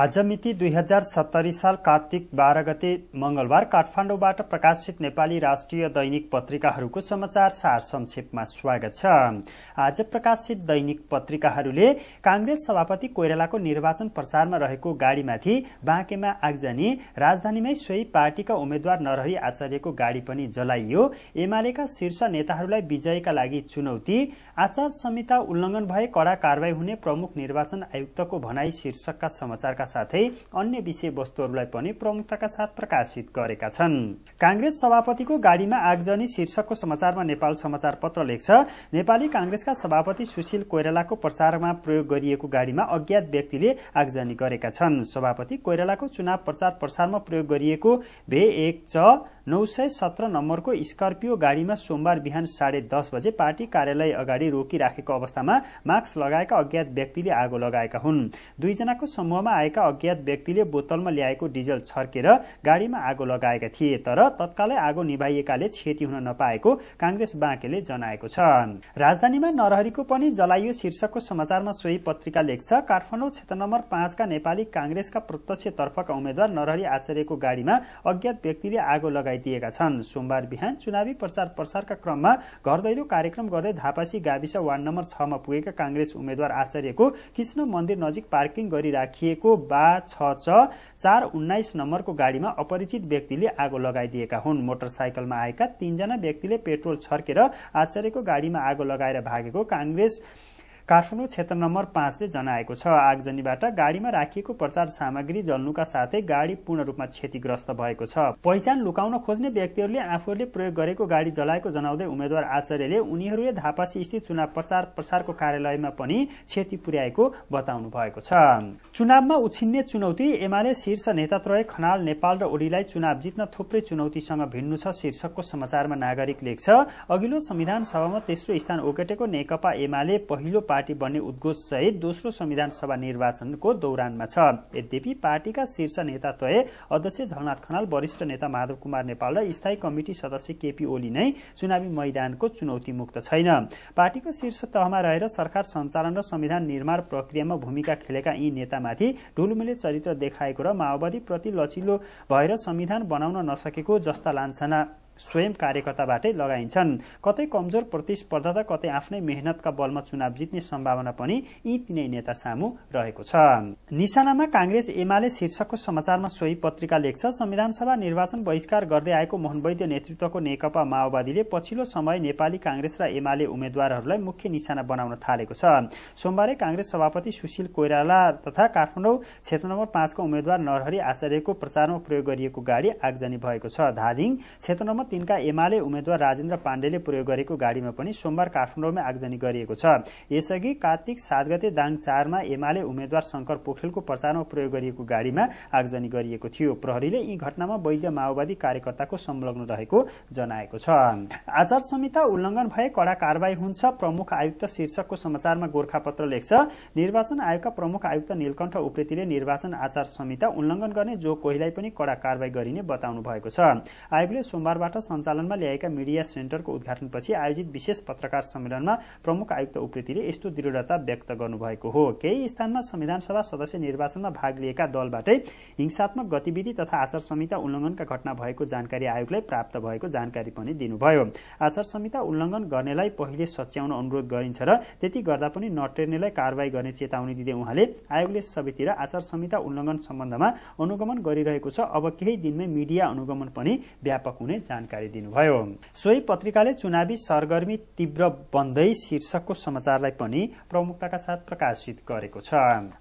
आज मिति दुई हजार सत्तरी साल कार्तिक बाह्र गते मंगलबार काठमाडौँबाट प्रकाशित नेपाली राष्ट्रिय दैनिक पत्रिकाहरूको समाचार सार संक्षेपमा स्वागत छ आज प्रकाशित दैनिक पत्रिकाहरूले कांग्रेस सभापति कोइरालाको निर्वाचन प्रचारमा रहेको गाड़ीमाथि बाँकेमा आगजनी राजधानीमै सोही पार्टीका उम्मेद्वार नरहरी आचार्यको गाड़ी पनि जलाइयो एमालेका शीर्ष नेताहरूलाई विजयका लागि चुनौती आचार संहिता उल्लंघन भए कड़ा कार्यवाही हुने प्रमुख निर्वाचन आयुक्तको भनाई शीर्षकका समाचार प्रकाशका साथै अन्य विषयवस्तुहरूलाई पनि प्रमुखताका साथ प्रकाशित गरेका छन् काङ्ग्रेस सभापतिको गाडीमा आगजनी शीर्षकको समाचारमा नेपाल समाचार पत्र लेख्छ नेपाली काँग्रेसका सभापति सुशील कोइरालाको प्रचारमा प्रयोग गरिएको गाडीमा अज्ञात व्यक्तिले आगजनी गरेका छन् सभापति कोइरालाको चुनाव प्रचार प्रसारमा प्रयोग गरिएको भे एक च नौ सय सत्र नम्बरको स्कर्पियो गाडीमा सोमबार बिहान साढे दस बजे पार्टी कार्यालय अगाडि रोकिराखेको अवस्थामा मास्क लगाएका अज्ञात व्यक्तिले आगो लगाएका हुन् दुईजनाको समूहमा आएका आएका अज्ञात व्यक्तिले बोतलमा ल्याएको डिजल छर्केर गाडीमा आगो लगाएका थिए तर तत्कालै आगो निभाइएकाले क्षति हुन नपाएको काङ्ग्रेस बाँकेले जनाएको छ राजधानीमा नरहरीको पनि जलाइयो शीर्षकको समाचारमा सोही पत्रिका लेख्छ काठमाडौँ क्षेत्र नम्बर पाँचका नेपाली काङ्ग्रेसका तर्फका उम्मेद्वार नरहरी आचार्यको गाडीमा अज्ञात व्यक्तिले आगो लगाइदिएका छन् सोमबार बिहान चुनावी प्रचार प्रसारका क्रममा घर दैलो कार्यक्रम गर्दै धापासी गाविस वार्ड नम्बर छमा पुगेका काङ्ग्रेस उम्मेद्वार आचार्यको कृष्ण मन्दिर नजिक पार्किङ गरिराखिएको बा छ चार उन्नाइस नम्बरको गाडीमा अपरिचित व्यक्तिले आगो लगाइदिएका हुन् मोटरसाइकलमा आएका तीनजना व्यक्तिले पेट्रोल छर्केर आचार्यको गाडीमा आगो लगाएर भागेको काङ्ग्रेस काठमाडौँ क्षेत्र नम्बर पाँचले जनाएको छ आगजनीबाट गाडीमा राखिएको प्रचार सामग्री जल्नुका साथै गाडी पूर्ण रूपमा क्षतिग्रस्त भएको छ पहिचान लुकाउन खोज्ने व्यक्तिहरूले आफूहरूले प्रयोग गरेको गाडी जलाएको जनाउँदै उम्मेद्वार आचार्यले उनीहरूले धापासी स्थित चुनाव प्रचार प्रसारको कार्यालयमा पनि क्षति पुर्याएको बताउनु भएको छ चुनावमा उछिन्ने चुनौती एमाले शीर्ष नेतात्रय खनाल नेपाल र ओलीलाई चुनाव जित्न थुप्रै चुनौतीसँग भिन्नु छ शीर्षकको समाचारमा नागरिक लेख्छ अघिल्लो संविधान सभामा तेस्रो स्थान ओगटेको नेकपा एमाले पहिलो पार्टी बन्ने उद्घोष सहित दोस्रो संविधान सभा निर्वाचनको दौरानमा छ यद्यपि पार्टीका शीर्ष नेता तय अध्यक्ष झलनाथ खनाल वरिष्ठ नेता माधव कुमार नेपाल र स्थायी कमिटी सदस्य केपी ओली नै चुनावी मैदानको चुनौती मुक्त छैन पार्टीको शीर्ष तहमा रहेर सरकार सञ्चालन र संविधान निर्माण प्रक्रियामा भूमिका खेलेका यी नेतामाथि ढुलुमेले चरित्र देखाएको र माओवादी प्रति लचिलो भएर संविधान बनाउन नसकेको जस्ता लान्छना स्वयं कार्यकर्ताबाटै लगाइन्छन् कतै कमजोर प्रतिस्पर्धा त कतै आफ्नै मेहनतका बलमा चुनाव जित्ने सम्भावना पनि यी तिनै नेता सामु रहेको छ निशानामा काङ्ग्रेस एमाले शीर्षकको समाचारमा सोही पत्रिका लेख्छ संविधानसभा निर्वाचन बहिष्कार गर्दै आएको मोहन वैद्य नेतृत्वको नेकपा माओवादीले पछिल्लो समय नेपाली काङ्ग्रेस र एमाले उम्मेद्वारहरूलाई मुख्य निशाना बनाउन थालेको छ सोमबारे काङ्ग्रेस सभापति सुशील कोइराला तथा काठमाडौँ क्षेत्र नम्बर पाँचको उम्मेद्वार नरहरी आचार्यको प्रचारमा प्रयोग गरिएको गाडी आगजनी भएको छ धादिङ क्षेत्र तिनका एमाले उम्मेद्वार राजेन्द्र पाण्डेले प्रयोग गरेको गाडीमा पनि सोमबार काठमाडौँमा आगजनी गरिएको छ यसअघि कार्तिक सात गते दाङ चारमा एमाले उम्मेद्वार शंकर पोखरेलको प्रचारमा प्रयोग गरिएको गाडीमा आगजनी गरिएको थियो प्रहरीले यी घटनामा वैध माओवादी कार्यकर्ताको संलग्न रहेको जनाएको छ आचार संहिता उल्लङ्घन भए कडा कारवाही हुन्छ प्रमुख आयुक्त शीर्षकको समाचारमा गोर्खापत्र लेख्छ निर्वाचन आयोगका प्रमुख आयुक्त नीलकण्ठ उप्रेतीले निर्वाचन आचार संहिता उल्लङ्घन गर्ने जो कोहीलाई पनि कडा कारवाही गरिने बताउनु भएको छ आयोगले सोमबारबाट तर्फबाट सञ्चालनमा ल्याएका मिडिया सेन्टरको उद्घाटनपछि आयोजित विशेष पत्रकार सम्मेलनमा प्रमुख आयुक्त उप्रेतीले यस्तो दृढता व्यक्त गर्नुभएको हो केही स्थानमा सभा सदस्य निर्वाचनमा भाग लिएका दलबाटै हिंसात्मक गतिविधि तथा आचार संहिता उल्लङ्घनका घटना भएको जानकारी आयोगलाई प्राप्त भएको जानकारी पनि दिनुभयो आचार संहिता उल्लङ्घन गर्नेलाई पहिले सच्याउन अनुरोध गरिन्छ र त्यति गर्दा पनि नटेर्नेलाई कारवाही गर्ने चेतावनी दिँदै उहाँले आयोगले सबैतिर आचार संहिता उल्लङ्घन सम्बन्धमा अनुगमन गरिरहेको छ अब केही दिनमै मिडिया अनुगमन पनि व्यापक हुने जानकारी जानकारी दिनुभयो सोही पत्रिकाले चुनावी सरगर्मी तीव्र बन्दै शीर्षकको समाचारलाई पनि प्रमुखताका साथ प्रकाशित गरेको छ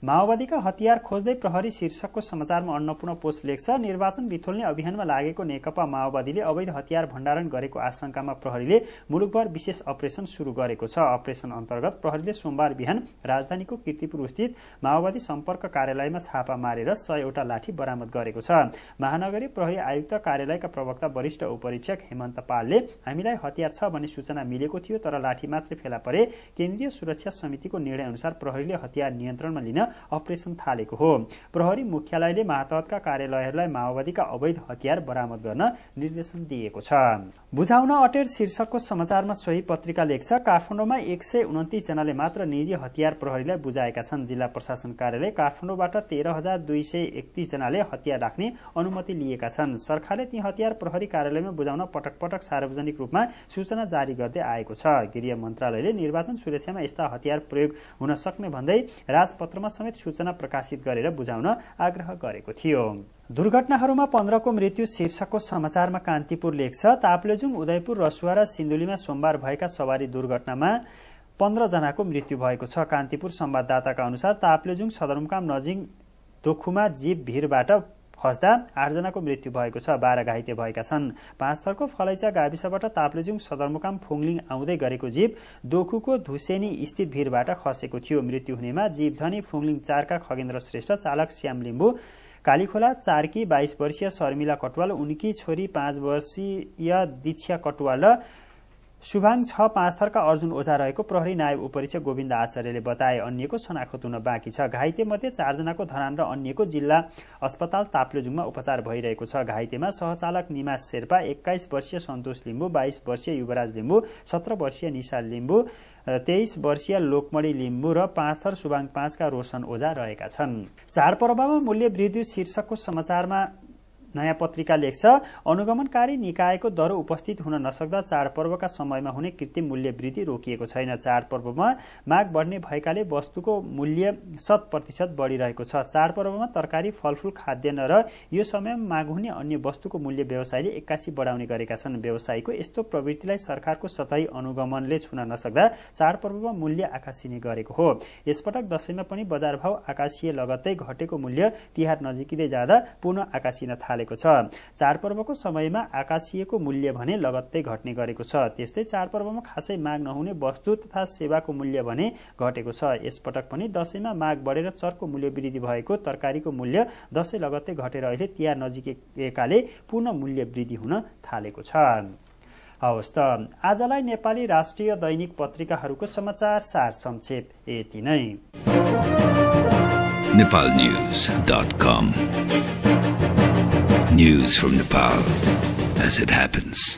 माओवादीका हतियार खोज्दै प्रहरी शीर्षकको समाचारमा अन्नपूर्ण पोस्ट लेख्छ निर्वाचन बिथोल्ने अभियानमा लागेको नेकपा माओवादीले अवैध हतियार भण्डारण गरेको आशंकामा प्रहरीले मुलुकभर विशेष अपरेसन शुरू गरेको छ अपरेसन अन्तर्गत प्रहरीले सोमबार बिहान राजधानीको किर्तिपुर स्थित माओवादी सम्पर्क कार्यालयमा छापा मारेर सयवटा लाठी बरामद गरेको छ महानगरी प्रहरी आयुक्त कार्यालयका प्रवक्ता वरिष्ठ उप परीक्षक हेमन्त पालले हामीलाई हतियार छ भन्ने सूचना मिलेको थियो तर लाठी मात्रै फेला परे केन्द्रीय सुरक्षा समितिको निर्णय अनुसार प्रहरीले हतियार नियन्त्रणमा लिन अपरेसन थालेको हो प्रहरी मुख्यालयले महातहतका कार्यालयहरूलाई माओवादीका अवैध हतियार बरामद गर्न निर्देशन दिएको छ बुझाउन अटेर शीर्षकको समाचारमा सोही पत्रिका लेख्छ काठमाडौँमा एक सय उन्तिस जनाले मात्र निजी हतियार प्रहरीलाई बुझाएका छन् जिल्ला प्रशासन कार्यालय काठमाडौँबाट तेह्र हजार दुई सय जनाले हतियार राख्ने अनुमति लिएका छन् सरकारले ती हतियार प्रहरी कार्यालयमा बुझाउन पटक पटक सार्वजनिक रूपमा सूचना जारी गर्दै आएको छ गृह मन्त्रालयले निर्वाचन सुरक्षामा यस्ता हतियार प्रयोग हुन सक्ने भन्दै राजपत्रमा समेत सूचना प्रकाशित गरेर बुझाउन आग्रह गरेको थियो दुर्घटनाहरूमा पन्ध्रको मृत्यु शीर्षकको समाचारमा कान्तिपुर लेख्छ ताप्लेजुङ उदयपुर रसुवा र सिन्धुलीमा सोमबार भएका सवारी दुर्घटनामा पन्ध्रजनाको मृत्यु भएको छ कान्तिपुर संवाददाताका अनुसार ताप्लेजुङ सदरमुकाम नजिक दोखुमा जीव भिरबाट खस्दा आठजनाको मृत्यु भएको छ बाह्र घाइते भएका छन् पाँचथरको फलैचा गाविसबाट ताप्लेजुङ सदरमुकाम फुङलिङ आउँदै गरेको जीव दोखुको धुसेनी स्थित भिरबाट खसेको थियो मृत्यु हुनेमा जीवधनी फुङलिङ चारका खगेन्द्र श्रेष्ठ चालक श्याम लिम्बू कालीखोला चारकी बाइस वर्षीय शर्मिला कटुवाल उनकी छोरी पाँच वर्षीय दीक्षा कटुवाल र शुभाङ छ पाँच थरका अर्जुन ओझा रहेको प्रहरी नायब उपरीक्षक गोविन्द आचार्यले बताए अन्यको शनाखत हुन बाँकी छ घाइते मध्ये चारजनाको धरान र अन्यको जिल्ला अस्पताल ताप्लेजुङमा उपचार भइरहेको छ घाइतेमा सहचालक निमा शेर्पा एक्काइस वर्षीय सन्तोष लिम्बू बाइस वर्षीय युवराज लिम्बू सत्र वर्षीय निशा लिम्बू तेइस वर्षीय लोकमणी लिम्बू र पाँच थर शुभाङ पाँचका रोशन ओझा रहेका छन् चाडपर्वमा मूल्य वृद्धि शीर्षकको समाचारमा नयाँ पत्रिका लेख्छ अनुगमनकारी निकायको दर उपस्थित हुन नसक्दा चाडपर्वका समयमा हुने कृत्रिम मूल्य वृद्धि रोकिएको छैन चाडपर्वमा माग बढ्ने भएकाले वस्तुको मूल्य शत प्रतिशत बढिरहेको छ चाडपर्वमा तरकारी फलफूल खाद्यान्न र यो समयमा माग हुने अन्य वस्तुको मूल्य व्यवसायले एक्कासी बढाउने गरेका छन् व्यवसायको यस्तो प्रवृत्तिलाई सरकारको सतही अनुगमनले छुन नसक्दा चाडपर्वमा मूल्य आकाशिने गरेको हो यसपटक दशैंमा पनि बजार भाव आकाशीय लगत्तै घटेको मूल्य तिहार नजिकिँदै जाँदा पुनः आकाशिन थाले थालेको छ चाडपर्वको समयमा आकाशिएको मूल्य भने लगत्तै घट्ने गरेको छ त्यस्तै चाडपर्वमा खासै माग नहुने वस्तु तथा सेवाको मूल्य भने घटेको छ यसपटक पनि दसैँमा माग बढेर चरको मूल्य वृद्धि भएको तरकारीको मूल्य दसैँ लगत्तै घटेर अहिले तिहार नजिकएकाले पूर्ण मूल्य वृद्धि हुन थालेको छ हवस् त आजलाई नेपाली राष्ट्रिय दैनिक पत्रिकाहरूको समाचार सार संक्षेप यति नै news from Nepal as it happens.